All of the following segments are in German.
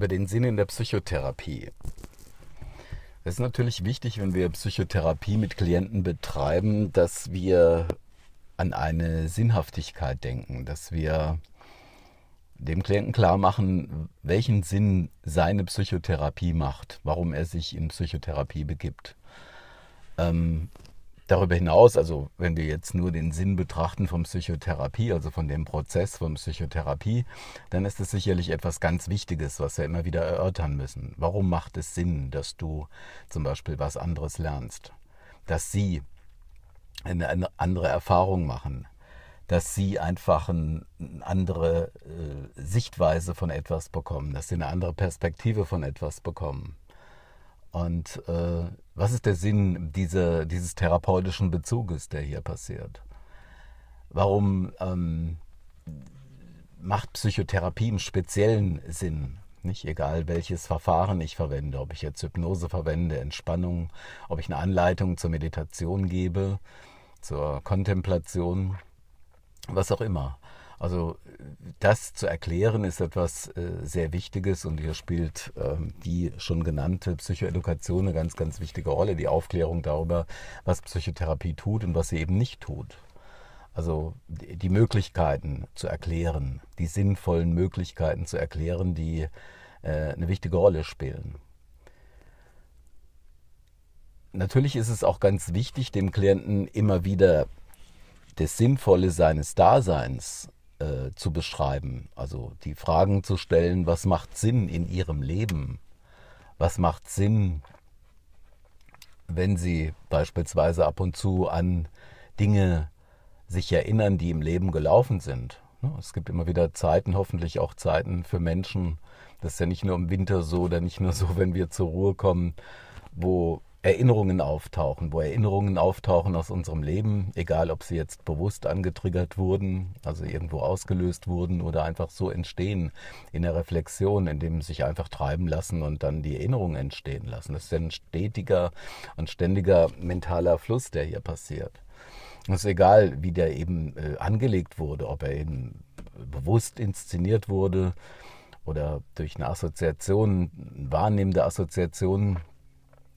über den Sinn in der Psychotherapie. Es ist natürlich wichtig, wenn wir Psychotherapie mit Klienten betreiben, dass wir an eine Sinnhaftigkeit denken, dass wir dem Klienten klar machen, welchen Sinn seine Psychotherapie macht, warum er sich in Psychotherapie begibt. Ähm, Darüber hinaus, also wenn wir jetzt nur den Sinn betrachten von Psychotherapie, also von dem Prozess von Psychotherapie, dann ist es sicherlich etwas ganz Wichtiges, was wir immer wieder erörtern müssen. Warum macht es Sinn, dass du zum Beispiel was anderes lernst? Dass sie eine andere Erfahrung machen? Dass sie einfach eine andere äh, Sichtweise von etwas bekommen? Dass sie eine andere Perspektive von etwas bekommen? Und äh, was ist der Sinn dieser, dieses therapeutischen Bezuges, der hier passiert? Warum ähm, macht Psychotherapie im speziellen Sinn? Nicht egal, welches Verfahren ich verwende, ob ich jetzt Hypnose verwende, Entspannung, ob ich eine Anleitung zur Meditation gebe, zur Kontemplation, was auch immer. Also das zu erklären ist etwas äh, sehr Wichtiges und hier spielt ähm, die schon genannte Psychoedukation eine ganz, ganz wichtige Rolle, die Aufklärung darüber, was Psychotherapie tut und was sie eben nicht tut. Also die Möglichkeiten zu erklären, die sinnvollen Möglichkeiten zu erklären, die äh, eine wichtige Rolle spielen. Natürlich ist es auch ganz wichtig, dem Klienten immer wieder das Sinnvolle seines Daseins äh, zu beschreiben. Also die Fragen zu stellen, was macht Sinn in ihrem Leben? Was macht Sinn, wenn sie beispielsweise ab und zu an Dinge sich erinnern, die im Leben gelaufen sind? Ne, es gibt immer wieder Zeiten, hoffentlich auch Zeiten für Menschen. Das ist ja nicht nur im Winter so oder nicht nur so, wenn wir zur Ruhe kommen, wo Erinnerungen auftauchen, wo Erinnerungen auftauchen aus unserem Leben, egal ob sie jetzt bewusst angetriggert wurden, also irgendwo ausgelöst wurden oder einfach so entstehen in der Reflexion, indem sie sich einfach treiben lassen und dann die Erinnerungen entstehen lassen. Das ist ein stetiger und ständiger mentaler Fluss, der hier passiert. Es ist egal, wie der eben äh, angelegt wurde, ob er eben bewusst inszeniert wurde oder durch eine Assoziation, wahrnehmende Assoziationen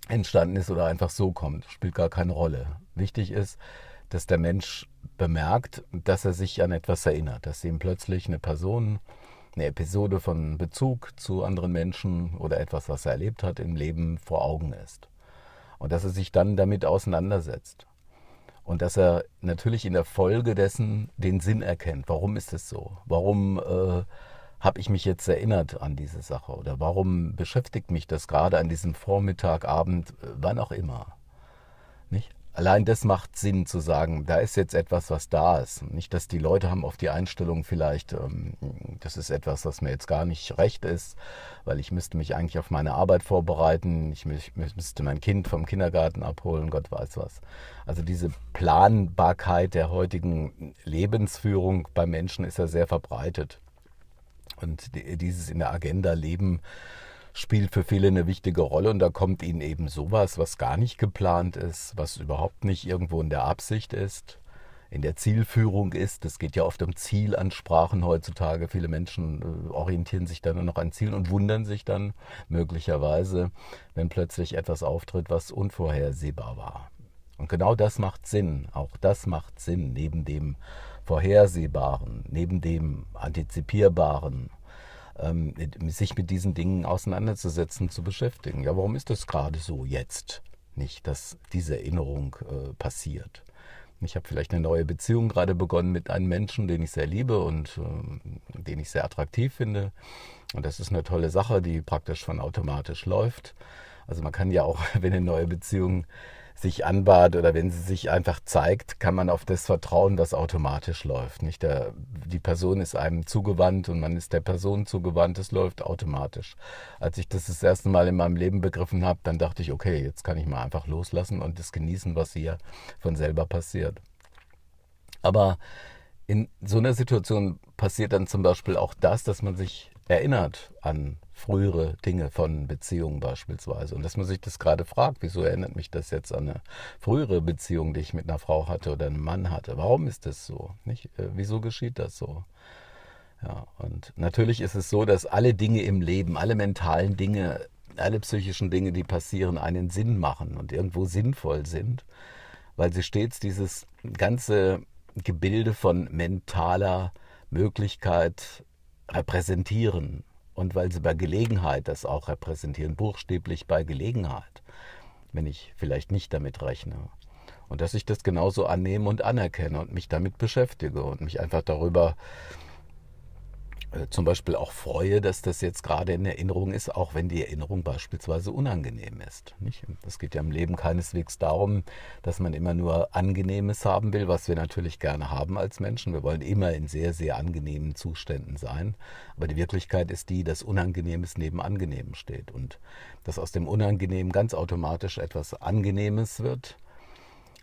entstanden ist oder einfach so kommt, spielt gar keine Rolle. Wichtig ist, dass der Mensch bemerkt, dass er sich an etwas erinnert, dass ihm plötzlich eine Person, eine Episode von Bezug zu anderen Menschen oder etwas, was er erlebt hat im Leben vor Augen ist. Und dass er sich dann damit auseinandersetzt. Und dass er natürlich in der Folge dessen den Sinn erkennt. Warum ist es so? Warum äh, habe ich mich jetzt erinnert an diese Sache oder warum beschäftigt mich das gerade an diesem Vormittag, Abend, äh, wann auch immer? Nicht? Allein das macht Sinn zu sagen, da ist jetzt etwas, was da ist. Nicht, dass die Leute haben auf die Einstellung vielleicht, ähm, das ist etwas, was mir jetzt gar nicht recht ist, weil ich müsste mich eigentlich auf meine Arbeit vorbereiten, ich, ich müsste mein Kind vom Kindergarten abholen, Gott weiß was. Also diese Planbarkeit der heutigen Lebensführung bei Menschen ist ja sehr verbreitet. Und dieses in der Agenda leben spielt für viele eine wichtige Rolle und da kommt ihnen eben sowas, was gar nicht geplant ist, was überhaupt nicht irgendwo in der Absicht ist, in der Zielführung ist. Es geht ja oft um Zielansprachen heutzutage. Viele Menschen äh, orientieren sich dann noch an Zielen und wundern sich dann möglicherweise, wenn plötzlich etwas auftritt, was unvorhersehbar war. Und genau das macht Sinn. Auch das macht Sinn neben dem Vorhersehbaren, neben dem Antizipierbaren, ähm, sich mit diesen Dingen auseinanderzusetzen, zu beschäftigen. Ja, warum ist das gerade so jetzt nicht, dass diese Erinnerung äh, passiert? Ich habe vielleicht eine neue Beziehung gerade begonnen mit einem Menschen, den ich sehr liebe und äh, den ich sehr attraktiv finde. Und das ist eine tolle Sache, die praktisch von automatisch läuft. Also man kann ja auch, wenn eine neue Beziehung sich anbahnt oder wenn sie sich einfach zeigt, kann man auf das vertrauen, was automatisch läuft. Nicht der, die Person ist einem zugewandt und man ist der Person zugewandt, es läuft automatisch. Als ich das das erste Mal in meinem Leben begriffen habe, dann dachte ich, okay, jetzt kann ich mal einfach loslassen und das genießen, was hier von selber passiert. Aber in so einer Situation passiert dann zum Beispiel auch das, dass man sich erinnert an frühere Dinge von Beziehungen beispielsweise. Und dass man sich das gerade fragt, wieso erinnert mich das jetzt an eine frühere Beziehung, die ich mit einer Frau hatte oder einem Mann hatte? Warum ist das so? Nicht? Äh, wieso geschieht das so? Ja, und natürlich ist es so, dass alle Dinge im Leben, alle mentalen Dinge, alle psychischen Dinge, die passieren, einen Sinn machen und irgendwo sinnvoll sind, weil sie stets dieses ganze Gebilde von mentaler Möglichkeit repräsentieren und weil sie bei Gelegenheit das auch repräsentieren, buchstäblich bei Gelegenheit, wenn ich vielleicht nicht damit rechne. Und dass ich das genauso annehme und anerkenne und mich damit beschäftige und mich einfach darüber äh, zum Beispiel auch freue, dass das jetzt gerade in Erinnerung ist, auch wenn die Erinnerung beispielsweise unangenehm ist. Nicht? Es geht ja im Leben keineswegs darum, dass man immer nur Angenehmes haben will, was wir natürlich gerne haben als Menschen. Wir wollen immer in sehr, sehr angenehmen Zuständen sein. Aber die Wirklichkeit ist die, dass Unangenehmes neben Angenehmem steht und dass aus dem Unangenehmen ganz automatisch etwas Angenehmes wird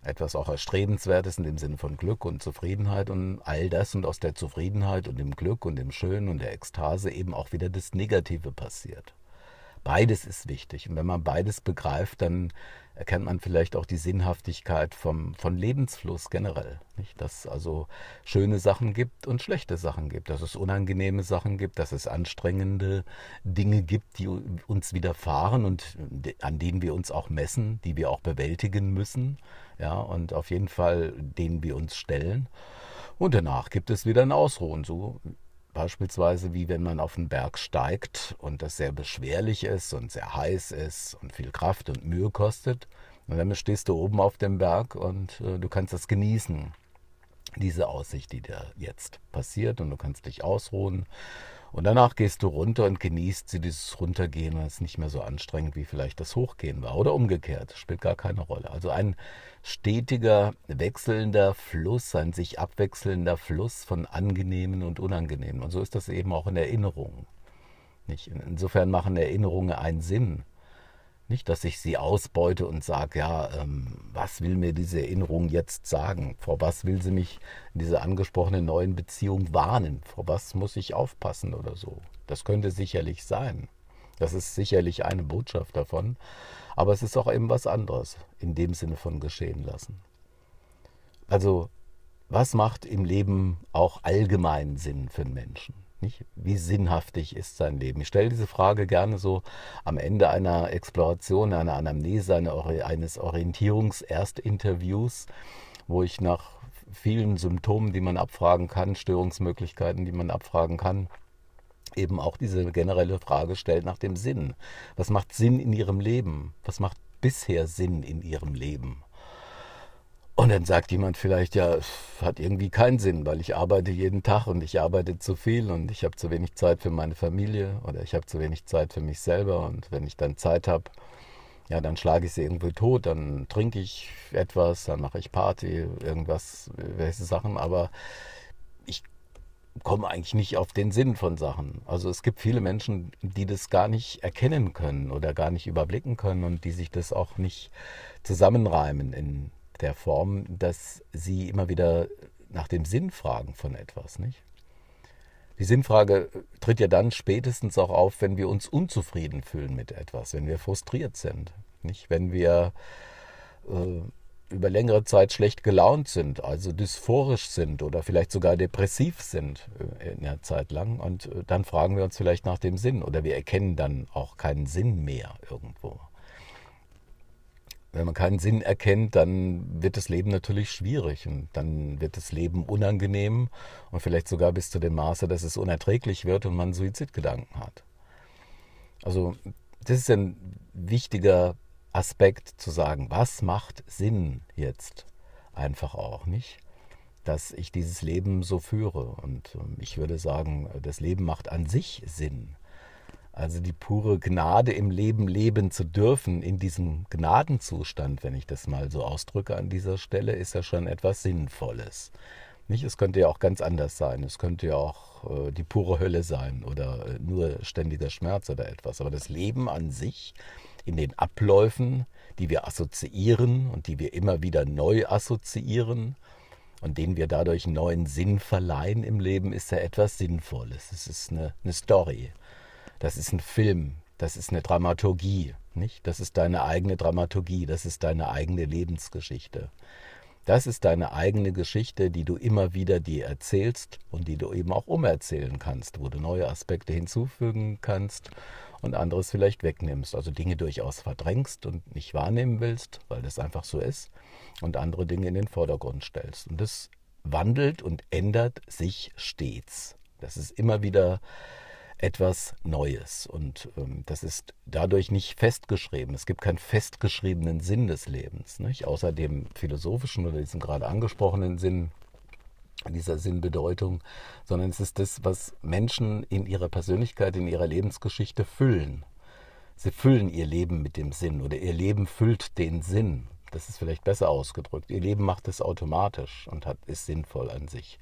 etwas auch Erstrebenswertes in dem Sinne von Glück und Zufriedenheit und all das und aus der Zufriedenheit und dem Glück und dem Schönen und der Ekstase eben auch wieder das Negative passiert. Beides ist wichtig. Und wenn man beides begreift, dann erkennt man vielleicht auch die Sinnhaftigkeit vom, von Lebensfluss generell. Nicht? Dass es also schöne Sachen gibt und schlechte Sachen gibt, dass es unangenehme Sachen gibt, dass es anstrengende Dinge gibt, die uns widerfahren und an denen wir uns auch messen, die wir auch bewältigen müssen. Ja, und auf jeden Fall denen wir uns stellen. Und danach gibt es wieder ein Ausruhen, so Beispielsweise wie wenn man auf den Berg steigt und das sehr beschwerlich ist und sehr heiß ist und viel Kraft und Mühe kostet. Und dann stehst du oben auf dem Berg und äh, du kannst das genießen, diese Aussicht, die dir jetzt passiert und du kannst dich ausruhen und danach gehst du runter und genießt dieses Runtergehen. Das ist nicht mehr so anstrengend, wie vielleicht das Hochgehen war. Oder umgekehrt. Spielt gar keine Rolle. Also ein stetiger, wechselnder Fluss, ein sich abwechselnder Fluss von angenehmen und unangenehmen. Und so ist das eben auch in Erinnerungen. Insofern machen Erinnerungen einen Sinn. Nicht, dass ich sie ausbeute und sage, ja, ähm, was will mir diese Erinnerung jetzt sagen? Vor was will sie mich in dieser angesprochenen neuen Beziehung warnen? Vor was muss ich aufpassen oder so? Das könnte sicherlich sein. Das ist sicherlich eine Botschaft davon. Aber es ist auch eben was anderes in dem Sinne von geschehen lassen. Also, was macht im Leben auch allgemeinen Sinn für einen Menschen? Nicht? Wie sinnhaftig ist sein Leben? Ich stelle diese Frage gerne so am Ende einer Exploration, einer Anamnese, eine, eines Orientierungserst-Interviews, wo ich nach vielen Symptomen, die man abfragen kann, Störungsmöglichkeiten, die man abfragen kann, eben auch diese generelle Frage stellt nach dem Sinn. Was macht Sinn in Ihrem Leben? Was macht bisher Sinn in Ihrem Leben? Und dann sagt jemand vielleicht, ja, hat irgendwie keinen Sinn, weil ich arbeite jeden Tag und ich arbeite zu viel und ich habe zu wenig Zeit für meine Familie oder ich habe zu wenig Zeit für mich selber. Und wenn ich dann Zeit habe, ja, dann schlage ich sie irgendwie tot, dann trinke ich etwas, dann mache ich Party, irgendwas, welche Sachen. Aber ich komme eigentlich nicht auf den Sinn von Sachen. Also es gibt viele Menschen, die das gar nicht erkennen können oder gar nicht überblicken können und die sich das auch nicht zusammenreimen in der Form, dass sie immer wieder nach dem Sinn fragen von etwas, nicht? Die Sinnfrage tritt ja dann spätestens auch auf, wenn wir uns unzufrieden fühlen mit etwas, wenn wir frustriert sind, nicht? Wenn wir äh, über längere Zeit schlecht gelaunt sind, also dysphorisch sind oder vielleicht sogar depressiv sind äh, eine Zeit lang und äh, dann fragen wir uns vielleicht nach dem Sinn oder wir erkennen dann auch keinen Sinn mehr irgendwo. Wenn man keinen Sinn erkennt, dann wird das Leben natürlich schwierig und dann wird das Leben unangenehm und vielleicht sogar bis zu dem Maße, dass es unerträglich wird und man Suizidgedanken hat. Also das ist ein wichtiger Aspekt zu sagen, was macht Sinn jetzt einfach auch nicht, dass ich dieses Leben so führe. Und ähm, ich würde sagen, das Leben macht an sich Sinn. Also die pure Gnade im Leben leben zu dürfen, in diesem Gnadenzustand, wenn ich das mal so ausdrücke an dieser Stelle, ist ja schon etwas Sinnvolles. Nicht? Es könnte ja auch ganz anders sein. Es könnte ja auch äh, die pure Hölle sein oder äh, nur ständiger Schmerz oder etwas. Aber das Leben an sich, in den Abläufen, die wir assoziieren und die wir immer wieder neu assoziieren und denen wir dadurch neuen Sinn verleihen im Leben, ist ja etwas Sinnvolles. Es ist eine, eine Story. Das ist ein Film, das ist eine Dramaturgie, nicht? Das ist deine eigene Dramaturgie, das ist deine eigene Lebensgeschichte. Das ist deine eigene Geschichte, die du immer wieder dir erzählst und die du eben auch umerzählen kannst, wo du neue Aspekte hinzufügen kannst und anderes vielleicht wegnimmst. Also Dinge durchaus verdrängst und nicht wahrnehmen willst, weil das einfach so ist, und andere Dinge in den Vordergrund stellst. Und das wandelt und ändert sich stets. Das ist immer wieder etwas Neues. Und ähm, das ist dadurch nicht festgeschrieben. Es gibt keinen festgeschriebenen Sinn des Lebens. Nicht? Außer dem philosophischen oder diesem gerade angesprochenen Sinn, dieser Sinnbedeutung, sondern es ist das, was Menschen in ihrer Persönlichkeit, in ihrer Lebensgeschichte füllen. Sie füllen ihr Leben mit dem Sinn oder ihr Leben füllt den Sinn. Das ist vielleicht besser ausgedrückt. Ihr Leben macht es automatisch und hat, ist sinnvoll an sich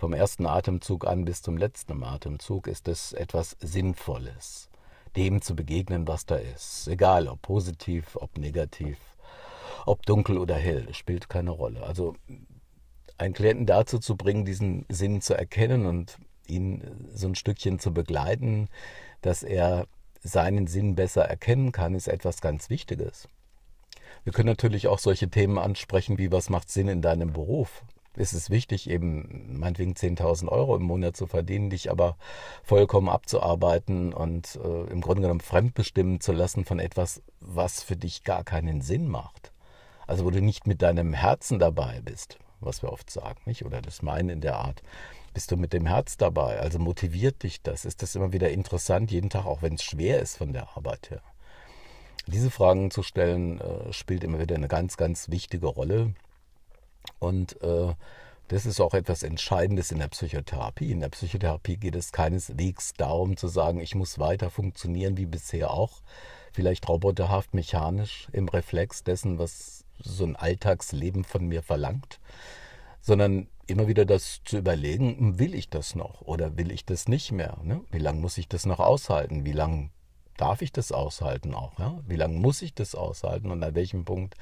vom ersten Atemzug an bis zum letzten Atemzug ist es etwas Sinnvolles, dem zu begegnen, was da ist. Egal, ob positiv, ob negativ, ob dunkel oder hell, spielt keine Rolle. Also einen Klienten dazu zu bringen, diesen Sinn zu erkennen und ihn so ein Stückchen zu begleiten, dass er seinen Sinn besser erkennen kann, ist etwas ganz Wichtiges. Wir können natürlich auch solche Themen ansprechen, wie was macht Sinn in deinem Beruf? ist es wichtig, eben meinetwegen 10.000 Euro im Monat zu verdienen, dich aber vollkommen abzuarbeiten und äh, im Grunde genommen fremdbestimmen zu lassen von etwas, was für dich gar keinen Sinn macht. Also wo du nicht mit deinem Herzen dabei bist, was wir oft sagen, nicht? Oder das meinen in der Art. Bist du mit dem Herz dabei? Also motiviert dich das? Ist das immer wieder interessant, jeden Tag, auch wenn es schwer ist von der Arbeit her? Diese Fragen zu stellen, äh, spielt immer wieder eine ganz, ganz wichtige Rolle und äh, das ist auch etwas Entscheidendes in der Psychotherapie. In der Psychotherapie geht es keineswegs darum zu sagen, ich muss weiter funktionieren wie bisher auch, vielleicht roboterhaft, mechanisch, im Reflex dessen, was so ein Alltagsleben von mir verlangt, sondern immer wieder das zu überlegen, will ich das noch oder will ich das nicht mehr? Ne? Wie lange muss ich das noch aushalten? Wie lange darf ich das aushalten auch? Ja? Wie lange muss ich das aushalten und an welchem Punkt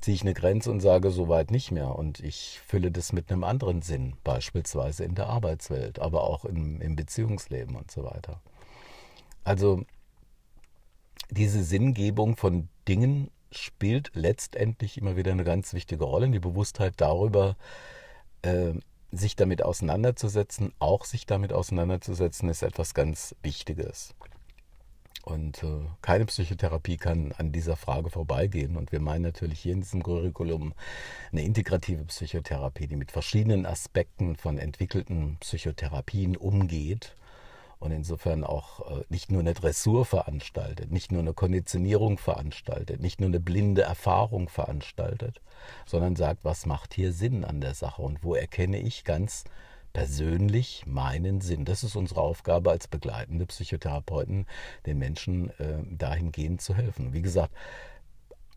ziehe ich eine Grenze und sage, so weit nicht mehr? Und ich fülle das mit einem anderen Sinn, beispielsweise in der Arbeitswelt, aber auch im, im Beziehungsleben und so weiter. Also diese Sinngebung von Dingen spielt letztendlich immer wieder eine ganz wichtige Rolle. Die Bewusstheit darüber, äh, sich damit auseinanderzusetzen, auch sich damit auseinanderzusetzen, ist etwas ganz Wichtiges. Und äh, keine Psychotherapie kann an dieser Frage vorbeigehen. Und wir meinen natürlich hier in diesem Curriculum eine integrative Psychotherapie, die mit verschiedenen Aspekten von entwickelten Psychotherapien umgeht und insofern auch äh, nicht nur eine Dressur veranstaltet, nicht nur eine Konditionierung veranstaltet, nicht nur eine blinde Erfahrung veranstaltet, sondern sagt, was macht hier Sinn an der Sache und wo erkenne ich ganz persönlich meinen Sinn. Das ist unsere Aufgabe als begleitende Psychotherapeuten, den Menschen äh, dahingehend zu helfen. Wie gesagt,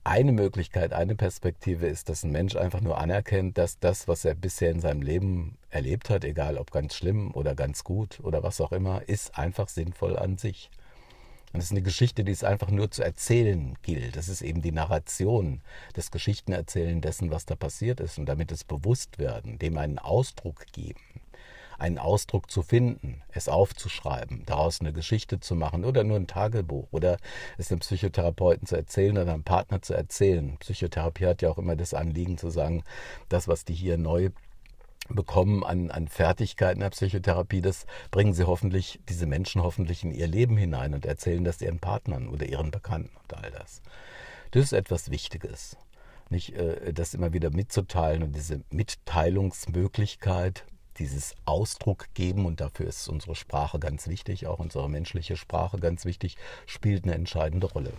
eine Möglichkeit, eine Perspektive ist, dass ein Mensch einfach nur anerkennt, dass das, was er bisher in seinem Leben erlebt hat, egal ob ganz schlimm oder ganz gut oder was auch immer, ist einfach sinnvoll an sich. Und es ist eine Geschichte, die es einfach nur zu erzählen gilt. Das ist eben die Narration, das Geschichtenerzählen dessen, was da passiert ist und damit es bewusst werden, dem einen Ausdruck geben einen Ausdruck zu finden, es aufzuschreiben, daraus eine Geschichte zu machen oder nur ein Tagebuch oder es einem Psychotherapeuten zu erzählen oder einem Partner zu erzählen. Psychotherapie hat ja auch immer das Anliegen zu sagen, das, was die hier neu bekommen an, an Fertigkeiten der Psychotherapie, das bringen sie hoffentlich, diese Menschen hoffentlich in ihr Leben hinein und erzählen das ihren Partnern oder ihren Bekannten und all das. Das ist etwas Wichtiges. Nicht, äh, das immer wieder mitzuteilen und diese Mitteilungsmöglichkeit, dieses Ausdruck geben und dafür ist unsere Sprache ganz wichtig, auch unsere menschliche Sprache ganz wichtig, spielt eine entscheidende Rolle.